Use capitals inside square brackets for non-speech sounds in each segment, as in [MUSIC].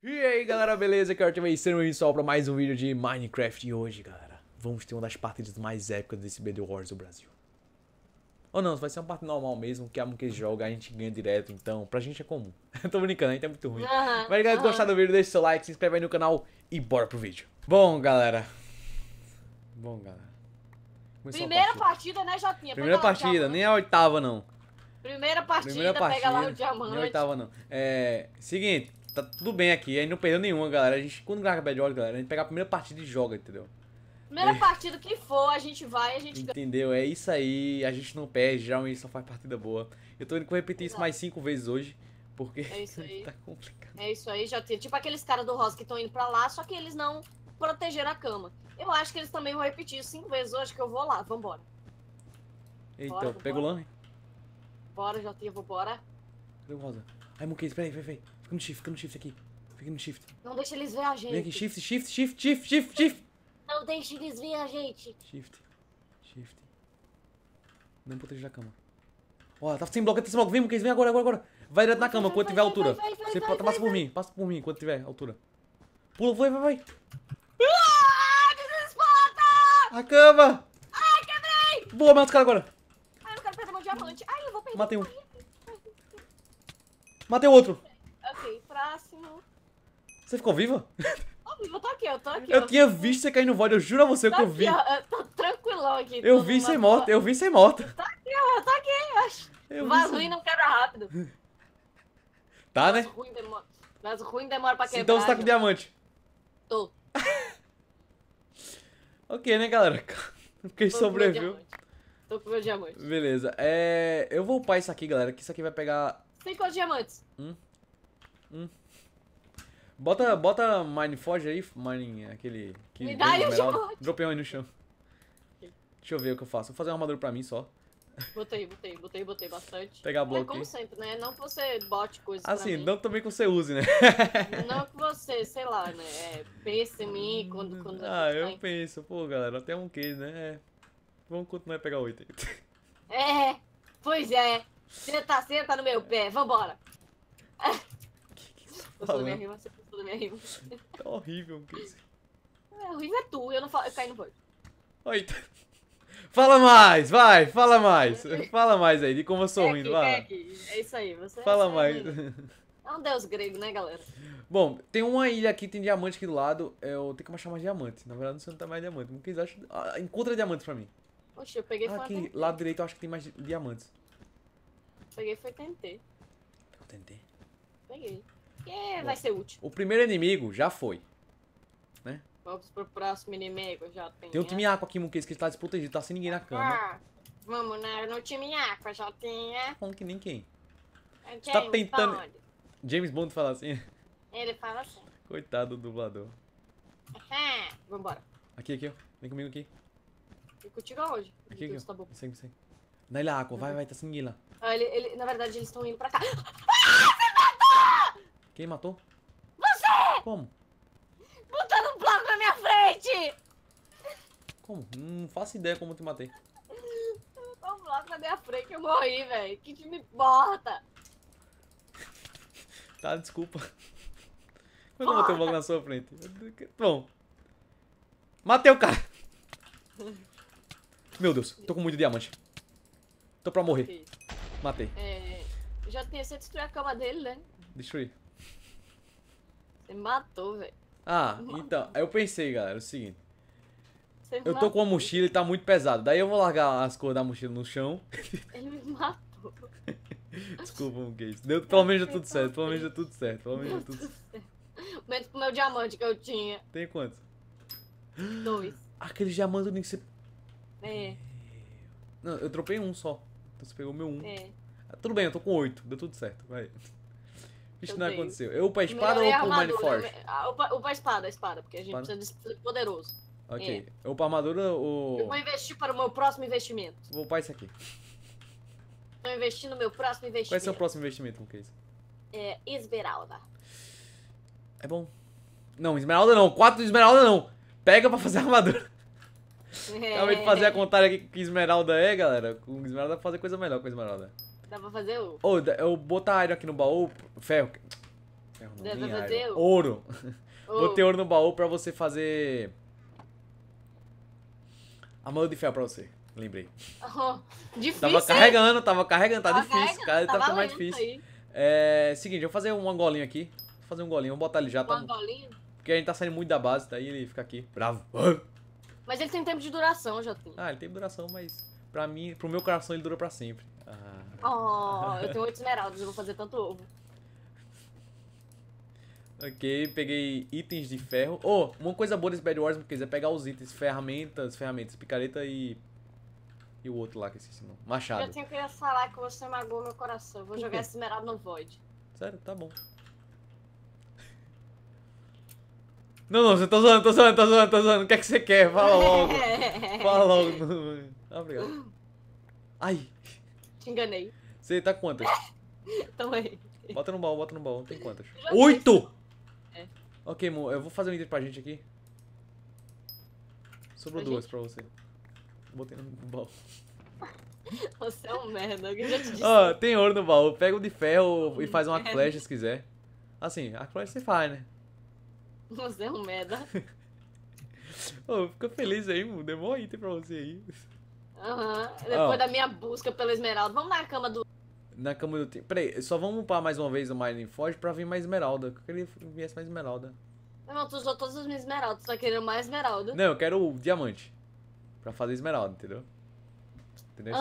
E aí galera, beleza? Aqui é o Artem sendo só para mais um vídeo de Minecraft e hoje, galera, vamos ter uma das partidas mais épicas desse BD Wars do Brasil. Ou não, vai ser uma parte normal mesmo, que a que joga a gente ganha direto, então pra gente é comum. [LAUGHS] Tô brincando, gente é muito ruim. Mas galera, se gostar do vídeo, deixa seu like, se inscreve aí no canal e bora pro vídeo. Bom, galera. Bom, galera. Começou Primeira partida. partida, né, Jotinha? Primeira partida, nem a oitava não. Primeira partida, Primeira partida pega lá o diamante. Nem a oitava não. É, seguinte, Tá tudo bem aqui, a gente não perdeu nenhuma, galera. A gente, quando grava Bad Wars, galera, a gente pega a primeira partida e joga, entendeu? Primeira é. partida que for, a gente vai a gente Entendeu? É isso aí, a gente não perde, geralmente só faz partida boa. Eu tô indo com repetir Exato. isso mais cinco vezes hoje, porque é isso aí. [LAUGHS] tá complicado. É isso aí, já tem. Tipo aqueles caras do Rosa que estão indo pra lá, só que eles não protegeram a cama. Eu acho que eles também vão repetir cinco vezes hoje que eu vou lá, vambora. Então, pega o lã, Bora, Jotinha, vambora. Cadê o Rosa? Ai, Muquês, peraí, peraí, peraí. Fica no shift, fica no shift aqui. Fica no shift. Não deixa eles ver a gente. Vem aqui, shift, shift, shift, shift, shift, shift. Não deixa eles ver a gente. Shift, shift. Não proteja a cama. Ó, tá sem bloco, tá sem bloco. Vem, Muquês, vem agora, agora, agora. Vai direto na cama vai, quando vai, tiver vai, altura. Você passa por mim, passa por mim quando tiver altura. Pula, vai, vai, vai. Ah, A cama! Ai, quebrei! Boa, mata os caras agora. Ai, eu quero perder meu diamante. Ai, eu vou perder. Matei um. Matei outro. Você ficou viva? eu tô aqui, eu tô aqui. Eu, eu tinha tô... visto você cair no void, eu juro a você tô que eu aqui, vi. Ó, eu tô tranquilão aqui. Eu vi sem morta, eu vi sem morta. Tá aqui, ó, tá aqui. Eu Vaso ruim não quebra rápido. [LAUGHS] Tá, né? Ruim demora, ruim demora pra quebrar. Então você tá com diamante. Tô. [LAUGHS] ok, né, galera? [LAUGHS] Quem sobreviveu. Tô com meu diamante. Beleza. É... Eu vou upar isso aqui, galera, que isso aqui vai pegar... quantos diamantes. Hum? Hum. Bota, bota Mineforge aí, Mine, aquele... Que Me dá aí o esmeralda. Dropei um aí no chão. Deixa eu ver o que eu faço. Vou fazer uma armadura pra mim só. Botei, botei, botei, botei bastante. Pegar bloco. Mas como sempre, né? Não que você bote coisas Assim, não também que você use, né? não que você, sei lá, né? É, pense em mim quando... Hum, quando ah, eu tá penso. Pô, galera, até um queijo, né? É. Vamos continuar a pegar oito aí. É, pois é. Senta, tá, senta tá no meu pé. Vambora. [LAUGHS] falando. Minha rima, você minha rima. Tá horrível, Cris. É, horrível é tu, eu não falo, eu caí no banho. Então, Oi, [LAUGHS] Fala mais, vai, fala mais. É fala mais aí, de como eu sou é ruim, vai. É, é, isso aí, você é Fala mais. Ruim. Né? [LAUGHS] É um deus grego, né, galera? Bom, tem uma ilha aqui, tem diamante aqui do lado. É, eu tenho que achar mais diamante. Na verdade, não sei onde tá mais diamante. que quem acha. Ah, encontra diamante pra mim. Poxa, eu peguei ah, aqui, lado direito, eu acho que tem mais diamantes. Peguei foi TNT. Pegou TNT? Peguei. Porque Bom, vai ser útil. O primeiro inimigo já foi. Né? Vamos pro próximo inimigo, já tem. Tem né? time Aqua aqui, Muquês, que está desprotegido, tá sem ninguém na cama. Ah, vamos na, né? no time Aqua, já tem. Como é. tá que nem quem? É tá tentando. Bond. James Bond fala assim. Ele fala assim. Coitado do dublador. É, vambora. Aqui, aqui, ó. Vem comigo aqui. Fico contigo hoje. Aqui, aqui, Tá bom. Sem, sem. Na ilha é Aqua, vai, uhum. vai, tá sem ninguém lá. Ah, ele, ele, na verdade, eles estão indo pra cá. Quem matou? Você! Como? Botando um bloco na minha frente! Como? Não faço ideia como eu te matei. Um bloco na minha frente, eu morri, velho. Que time importa? [LAUGHS] Tá, desculpa. Como eu não botei um bloco na sua frente? Bom. Matei o cara! Meu Deus, tô com muito diamante. Tô pra morrer. Matei. É, já tinha, você destruiu a cama dele, né? Destruí. Você me matou, velho. Ah, então, eu pensei, galera, o seguinte. Você eu tô com a mochila e tá muito pesado. Daí eu vou largar as cores da mochila no chão. [LAUGHS] Ele me matou. Desculpa, Gates. Deu, pelo menos deu tudo certo. Pelo menos deu tudo certo. Pelo menos deu tudo certo. Menos pro meu diamante que eu tinha. Tem quantos? Dois. Aquele diamante que você. É. Não, eu tropei um só. Então você pegou meu um. É. Ah, tudo bem, eu tô com oito. Deu tudo certo. Vai. Isso não tenho. aconteceu. Eu upa espada é ou upa armadura, Force? Upa, upa espada, espada, porque a gente espada. precisa de poderoso. Ok. É. Upa armadura ou. Eu vou investir para o meu próximo investimento. Vou upar isso aqui. Vou investir no meu próximo investimento. Qual é o seu próximo investimento, que É, esmeralda. É bom. Não, esmeralda não. Quatro de esmeralda não. Pega pra fazer [LAUGHS] armadura. Acabei de fazer a é. contagem aqui que esmeralda é, galera. Com esmeralda dá é pra fazer coisa melhor com esmeralda. Dá pra fazer ouro. Ou oh, eu botar iron aqui no baú, ferro. Ferro não, Dá pra fazer iron. ouro. ouro. Botei ouro no baú pra você fazer. a mão de ferro pra você. Lembrei. Oh, difícil. Tava carregando, tava carregando, tá tava difícil, cara. Tá ficando mais difícil. Aí. É. Seguinte, eu vou fazer um angolinho aqui. Vou fazer um golinho, vou botar ele já. Tá um tá... angolinho? Porque a gente tá saindo muito da base, daí tá? ele fica aqui. Bravo. Mas ele tem tempo de duração, já tem. Ah, ele tem duração, mas pra mim, pro meu coração ele dura pra sempre. Ah. Oh, eu tenho oito esmeraldas, eu vou fazer tanto ovo. Ok, peguei itens de ferro. Oh, uma coisa boa desse Bad Wars, porque é pegar os itens, ferramentas, ferramentas, picareta e. E o outro lá que esqueci não. Machado. Eu tenho queria falar que você magoou meu coração. Vou jogar esse esmeralda no void. Sério? Tá bom. [LAUGHS] Não, não, você tá zoando, tá zoando, tá zoando, tá zoando. O que é que você quer? Fala logo. [LAUGHS] Fala logo. Ah, obrigado. Ai. Enganei. Você tá quantas? [LAUGHS] Tamo aí. Bota no baú, bota no baú. Tem quantas? Oito! É. Ok, amor, eu vou fazer um item pra gente aqui. Sobrou pra duas gente. pra você. Botei no baú. [LAUGHS] Você é um merda, eu já te disse. Ó, tem ouro no baú. Pega o de ferro e faz uma clash se quiser. Assim, a clash você faz, né? Você é um merda. [LAUGHS] Ô, oh, fica feliz aí, mano. Deu um item pra você aí. Aham. Uhum. Depois oh. da minha busca pela esmeralda. Vamos na cama do. Na cama do tempo. Peraí, só vamos upar mais uma vez o forge pra vir mais esmeralda. Eu queria que viesse mais esmeralda. Não, tu usou todas as minhas esmeraldas, tu tá querendo mais esmeralda. Não, eu quero o diamante. Pra fazer esmeralda, entendeu? Entendeu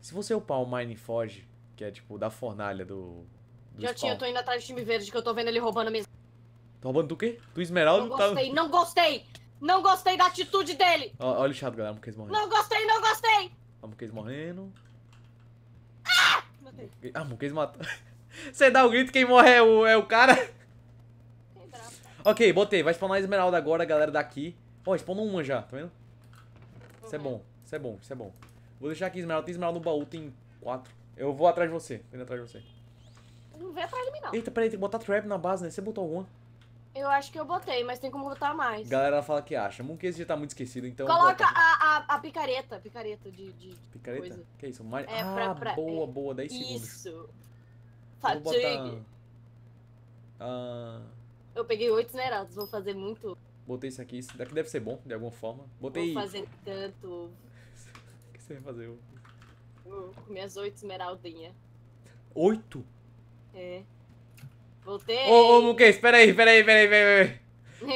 Se você upar o forge que é tipo da fornalha do. do Já tinha, eu tô indo atrás do time verde que eu tô vendo ele roubando a minha. Tô tá roubando do quê? Do esmeralda? Não gostei, tá... não gostei! Não gostei da atitude dele! olha o chato, galera. Muquês morrendo. Não gostei, não gostei! A Muquês morrendo. Ah! Matei. Ah, Muquês matou. [LAUGHS] Você dá o um grito, quem morre é o, é o cara. Ok, botei. Vai spawnar a esmeralda agora, galera, daqui. Ó, oh, spawnou uma já, tá vendo? Isso é bom, isso é bom, isso é bom. Vou deixar aqui esmeralda. Tem esmeralda no baú, tem quatro. Eu vou atrás de você, vem atrás de você. Não vem atrás de mim, não. Eita, peraí, tem que botar trap na base, né? Você botou alguma? Eu acho que eu botei, mas tem como botar mais. Galera fala que acha. Moonquês já tá muito esquecido, então. Coloca a, a, a, picareta. Picareta de. de picareta? Coisa. Que isso? É, ah, pra, pra... boa, é, boa, 10 isso. segundos. Isso. Tá, Fatigue. Ah. Eu peguei 8 esmeraldas. vou fazer muito. Botei isso aqui, isso daqui deve ser bom, de alguma forma. Botei. Vou fazer tanto. [LAUGHS] o que você vai fazer? Com Minhas 8 esmeraldinhas. 8? É. Voltei. Ô, ô, Muque, espera aí, espera aí, espera aí, espera aí.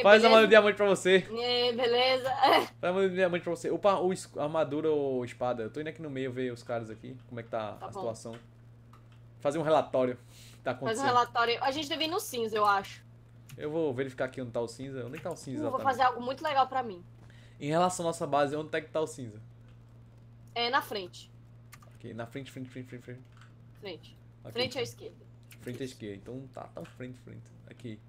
Faz beleza? a mão de diamante pra você. É, beleza. [LAUGHS] Faz a mão de diamante pra você. Opa, ou armadura ou espada. Eu tô indo aqui no meio ver os caras aqui, como é que tá, tá a bom. situação. Fazer um relatório tá acontecendo. Fazer um relatório. A gente tá deve ir no cinza, eu acho. Eu vou verificar aqui onde tá o cinza. Onde é tá o cinza? Eu vou fazer algo muito legal pra mim. Em relação à nossa base, onde é que tá o cinza? É na frente. Ok, na frente, frente, frente, frente, frente. Frente. Okay. Frente à esquerda. Frente à esquerda. Então tá, tá frente, frente. Aqui.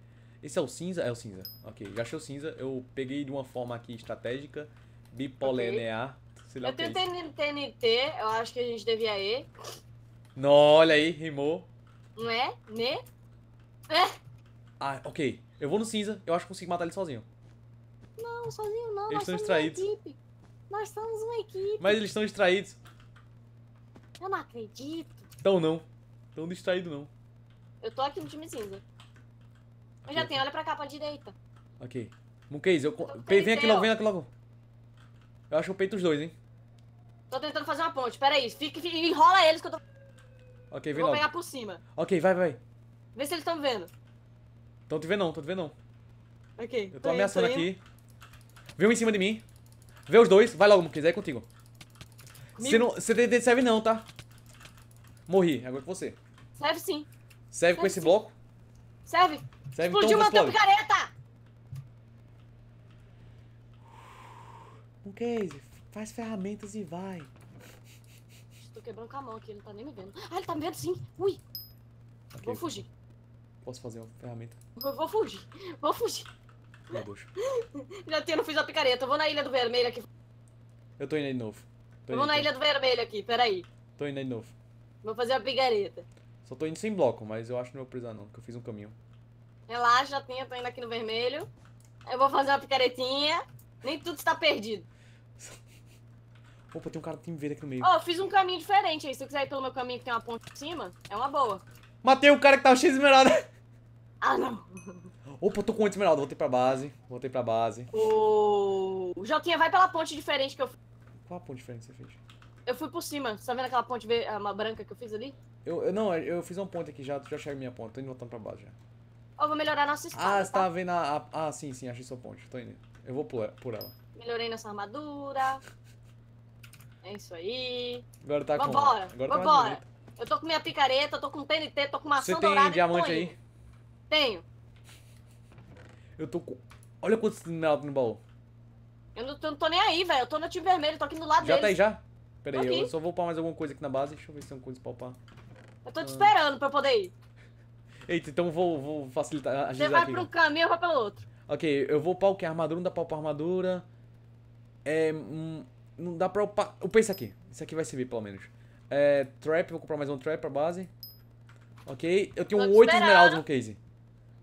Esse é o cinza? É o cinza. Ok, já achei o cinza. Eu peguei de uma forma aqui estratégica, bipolinear. Okay. Eu é tenho TNT, TNT, eu acho que a gente devia ir. Não, olha aí, rimou. Não é? Né? É. Ah, ok. Eu vou no cinza, eu acho que consigo matar ele sozinho. Não, sozinho não, eles nós estão distraídos. uma equipe. Nós somos uma equipe. Mas eles estão distraídos. Eu não acredito. Então não. Tão distraído não. Eu tô aqui no time cinza. Mas já tem, olha pra cá, pra direita. Ok. Monkeys, eu. eu vem aqui logo, vem aqui logo. Eu acho que eu peito os dois, hein? Tô tentando fazer uma ponte, peraí. Fica, fica, enrola eles que eu tô. Ok, vem eu Vou pegar por cima. Ok, vai, vai. Vê se eles estão vendo. Tô te vendo não, tô te vendo não. Ok. Eu tô, tô ameaçando indo, tô aqui. Vê um em cima de mim. Vê os dois. Vai logo, Monkeys, é contigo. Você não. Você serve não, tá? Morri, agora é com você. Serve sim. Serve com esse bloco? Serve. Serve então Explodiu então, uma picareta! Um case, faz ferramentas e vai. Estou quebrando com a mão aqui, ele não tá nem me vendo. Ah, ele tá me vendo sim. Ui. Okay. Vou fugir. Posso fazer uma ferramenta? Eu vou fugir. Vou fugir. Babucho. [LAUGHS] Já tenho, não fiz a picareta. Eu vou na Ilha do Vermelho aqui. Eu tô indo aí de novo. eu vou na Ilha do Vermelho aqui, peraí. Tô indo aí de novo. Vou fazer a picareta. Só tô indo sem bloco, mas eu acho que não vou precisar não, porque eu fiz um caminho. Relaxa, já tinha, tô indo aqui no vermelho. Eu vou fazer uma picaretinha. Nem tudo está perdido. [LAUGHS] Opa, tem um cara que me vê aqui no meio. Ó, oh, eu fiz um caminho diferente aí. Se eu quiser ir pelo meu caminho que tem uma ponte em cima, é uma boa. Matei o um cara que tava cheio de esmeralda. [LAUGHS] Ah, não. [LAUGHS] Opa, tô com 8 esmeralda. Voltei pra base. Voltei pra base. O... Oh, vai pela ponte diferente que eu fiz. Qual a ponte diferente que você fez? Eu fui por cima. Você tá vendo aquela ponte ver... branca que eu fiz ali? Eu, eu, não, eu fiz um ponto aqui já, já cheguei minha ponte, tô indo voltando pra base já. Ó, vou melhorar nossa espada. Ah, você tá? tá, vendo a, a, Ah, sim, sim, achei sua ponte, tô indo. Eu vou por, por ela. Melhorei nossa armadura. É isso aí. Agora tá com. Vambora, agora tá vambora. Tá eu tô com minha picareta, tô com TNT, tô com maçã dourada. Você tem diamante aí? Tenho. Eu tô com... Olha quantos esmeralda no baú. Eu não, eu não, tô nem aí, velho. Eu tô no time vermelho, tô aqui do lado já tá deles. Já tá aí, já? Pera aí, eu só vou upar mais alguma coisa aqui na base. Deixa eu ver se tem alguma coisa pra upar. Eu tô te esperando pra eu poder ir. Eita, então vou, vou facilitar. Você vai aqui. Né? pra um caminho, eu vou pelo outro. Ok, eu vou pau o que? É armadura, não dá pra upar armadura. É. Hum, não dá pra upar. Eu isso aqui. Isso aqui vai servir, pelo menos. É. Trap, vou comprar mais um trap pra base. Ok, eu tenho 8 esmeraldas no case.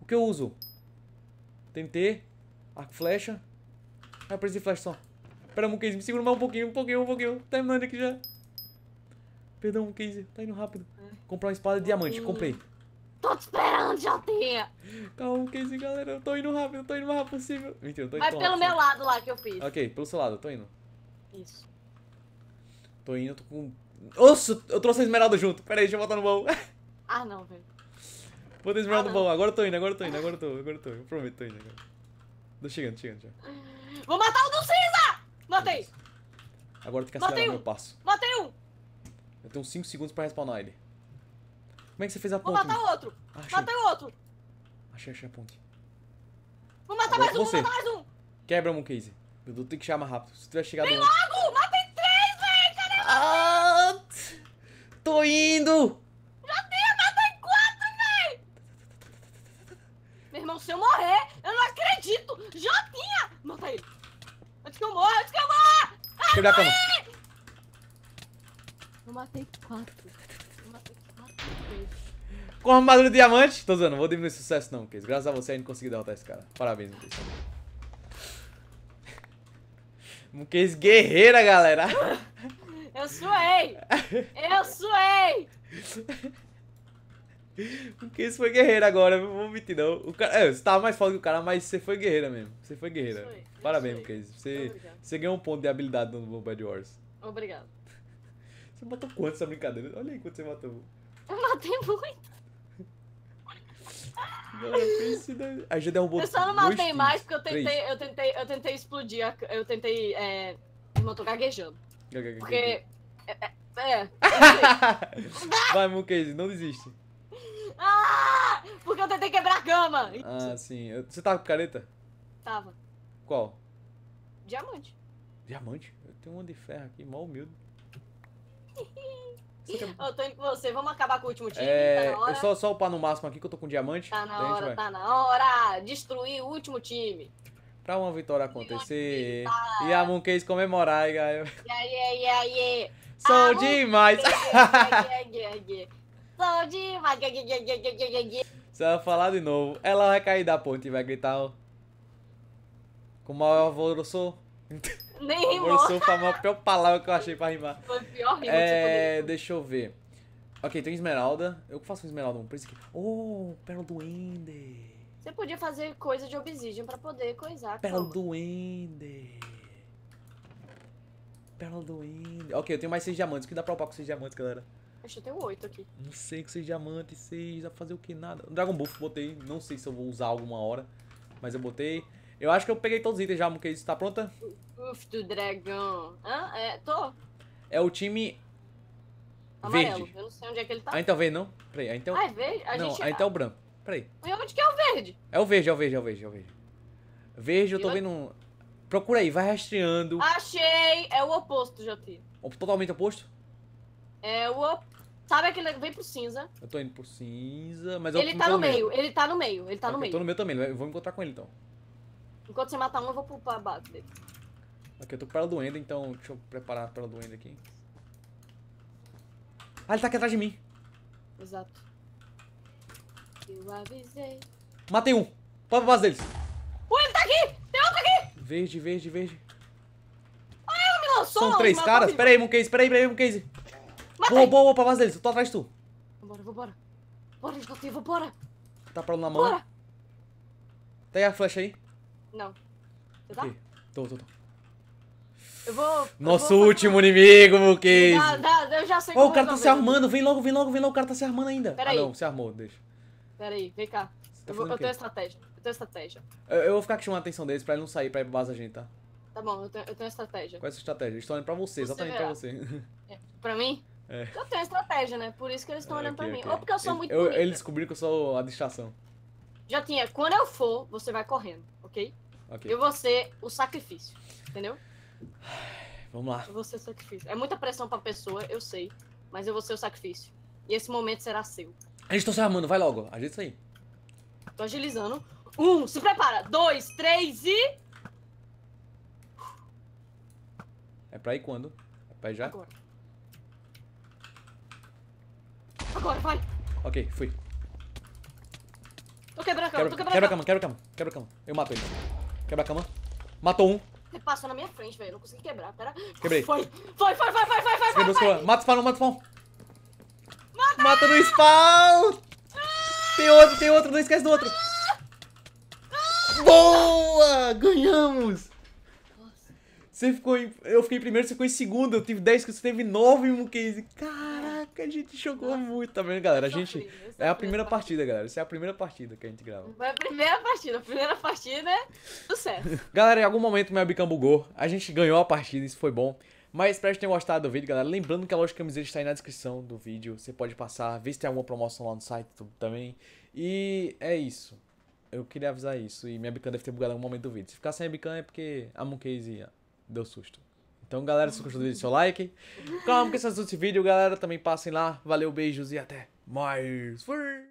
O que eu uso? TNT, arco flecha. Ah, eu preciso de flecha só. Pera, um case, me segura mais um pouquinho, um pouquinho, um pouquinho. Terminando aqui já. Perdão, Casey, tá indo rápido. É. Comprar uma espada de diamante, hum. comprei. Tô te esperando, JT! Calma, Casey, galera, eu tô indo rápido, eu tô indo mais rápido possível. Mentira, eu tô indo Vai pelo rápido. meu lado lá que eu fiz. Ok, pelo seu lado, eu tô indo. Isso. Tô indo, tô com... Nossa, eu trouxe a esmeralda junto. Pera aí, deixa eu botar no baú. [LAUGHS] Ah, não, velho. Botei a esmeralda ah, no baú, agora eu tô indo, agora eu tô indo, agora eu tô, agora eu tô. Eu prometo, tô indo agora. Tô chegando, chegando já. Vou matar o do cinza! Matei! Agora tem que acelerar Matei um. meu passo. Matei um! Eu tenho 5 segundos pra respawnar ele. Como é que você fez a ponte? Vou matar meu? outro! Ah, achei. Matei outro! Achei, achei a ponte. Vou matar Agora mais um, você. vou matar mais um! Quebra, um case. Meu Deus, tem que chamar rápido. Se tu tiver chegado... Vem logo! Matei três, velho! Cadê ah, Tô indo! Já tenho, matei quatro, velho! Meu irmão, se eu morrer, eu não acredito! Já tinha! Mata ele! Antes que eu morra, antes que eu morra! Quebra a cama! matei quatro. Eu matei quatro Com a armadura de diamante? Tô usando, não vou diminuir o sucesso não, Case. Graças a você a gente conseguiu derrotar esse cara. Parabéns, Case. Um [LAUGHS] Case guerreira, galera. Eu suei! Eu suei! O [LAUGHS] Case foi guerreira agora, não vou mentir não. O cara, é, você tava mais forte que o cara, mas você foi guerreira mesmo. Você foi guerreira. Eu eu Parabéns, suei. Case. Você, você ganhou um ponto de habilidade no Bad Wars. Obrigado. Você matou quanto essa brincadeira? Olha aí quantos você matou. Eu matei muito. Não, pense na... Aí já derrubou Eu só não matei tiros, mais porque eu tentei, três. eu tentei, eu tentei explodir. A... Eu tentei. É... eu tô gaguejando. Porque. É. é... é, é, [LAUGHS] é. Vai, Mucase, não desiste. Ah! Porque eu tentei quebrar a cama. Ah, sim. Você tava com careta? Tava. Qual? Diamante. Diamante? Eu tenho uma de ferro aqui, mal humilde. É eu tô indo com você, vamos acabar com o último time. É, tá na hora. É só, só upar no máximo aqui que eu tô com diamante. Tá na hora, tá na hora. Destruir o último time. Pra uma vitória acontecer. Tá. E a Mooncase comemorar, aí, Yeah, yeah, yeah, yeah. Sou a demais. Yeah, [LAUGHS] yeah, Sou demais. Você vai falar de novo, ela vai cair da ponte e vai gritar. Ó, com o maior alvoroço. Nem rimou. Bolsou foi a pior palavra que eu achei pra rimar. Foi pior rima é, que Deixa eu ver. Ok, tem esmeralda. Eu faço um esmeralda, um príncipe. Oh, pérola do Ender. Você podia fazer coisa de obsidian pra poder coisar. Pérola do Ender. Pérola do Ender. Ok, eu tenho mais seis diamantes. O que dá pra upar com seis diamantes, galera? Acho que eu tenho oito aqui. Não sei com seis diamantes, seis. Dá pra fazer o que? Nada. Dragon Buff botei. Não sei se eu vou usar alguma hora. Mas eu botei. Eu acho que eu peguei todos os itens já, Muquês. Tá pronta? Uf, do dragão. Hã? É, tô. É o time... Amarelo. Verde. Eu não sei onde é que ele tá. Ah, então verde, não? Peraí, ah, então... Ah, é verde? A não, gente... ah, então é o branco. Peraí. E onde que é o verde? É o verde, é o verde, é o verde, é o verde. Verde, eu tô vendo Procura aí, vai rastreando. Achei! É o oposto, Joti. Totalmente oposto? É o oposto. Sabe aquele. Vem pro cinza. Eu tô indo pro cinza, mas ele eu tá no meio, ele tá no meio, ele tá okay, ah, no meio. Eu tô no meio também, eu vou encontrar com ele então. Enquanto você matar um, eu vou a base dele. Ok, eu tô com o do Ender, então deixa eu preparar a o do Ender aqui. Ah, ele tá aqui atrás de mim. Exato. Eu avisei. Matei um. Pode pra base deles. Ué, ele tá aqui! Tem outro aqui! Verde, verde, verde. Ah, ele me lançou! São três caras? Pera aí, Mooncase, pera aí, pera aí, Mooncase. Boa, boa, boa, pra base deles. Eu tô atrás de tu. Vambora, vambora. Bora, escutei, vambora. Tá pra lá na mão. Bora. Tem a flecha aí. Não. Você tá? Okay. Tô, tô, tô. Eu vou. Nosso eu vou... último inimigo, Muki! Eu já sei oh, como. Ô, o cara tá se armando, vem logo, vem logo, vem logo, o cara tá se armando ainda. Pera ah, aí. não, se armou, deixa. Pera aí, vem cá. Tá eu, vou, eu tenho estratégia. Eu tenho estratégia. Eu, eu vou ficar chamando a atenção deles pra ele não sair pra ir pra base a gente, tá? Tá bom, eu tenho, eu tenho estratégia. Qual é a sua estratégia? Eles estão olhando pra você, exatamente verá. pra você. É, pra mim? É. Eu tenho estratégia, né? Por isso que eles estão é, olhando okay, pra mim. Ou porque eu sou muito. Eu, eles descobriram que eu sou a distração. Já tinha. Quando eu for, você vai correndo, ok? Okay. Eu vou ser o sacrifício, entendeu? Vamos lá. Eu vou ser o sacrifício. É muita pressão pra pessoa, eu sei. Mas eu vou ser o sacrifício. E esse momento será seu. A gente tá se armando, vai logo. Ajeita isso aí. Tô agilizando. Um, se prepara. Dois, três e. É pra ir quando? É pra ir já? Agora. Agora, vai. Ok, fui. Tô quebrando a cama, quebra, tô quebrando cama. Quebra a cama, quebra a cama, quebra a cama. Eu mato ele. Quebra a cama. Matou um. Você passou na minha frente, velho. Não consegui quebrar. Pera. Quebrei. Foi, foi, foi, foi, foi, foi, foi. Quebrou, foi. foi. Mata o spawn, mata o spawn. Mata, mata no spawn. Tem outro, tem outro. Não esquece do outro. Boa! Ganhamos! Nossa. Você ficou em... Eu fiquei em primeiro, você ficou em segundo. Eu tive 10, você teve 9 em um case. Caralho! porque a gente jogou Nossa. muito, tá vendo, galera? A gente. é a primeira partida, partida, galera. Essa é a primeira partida que a gente grava. Foi a primeira partida. A primeira partida é sucesso. [LAUGHS] galera, em algum momento minha webcam bugou. A gente ganhou a partida, isso foi bom. Mas espero que tenham gostado do vídeo, galera. Lembrando que a loja de camisetas está aí na descrição do vídeo. Você pode passar, ver se tem alguma promoção lá no site também. E é isso. Eu queria avisar isso. E minha bicam deve ter bugado em algum momento do vídeo. Se ficar sem a bicam é porque a Mooncase deu susto. Então, galera, se gostou deixa seu like. Calma que vocês esse vídeo, galera. Também passem lá. Valeu, beijos e até mais.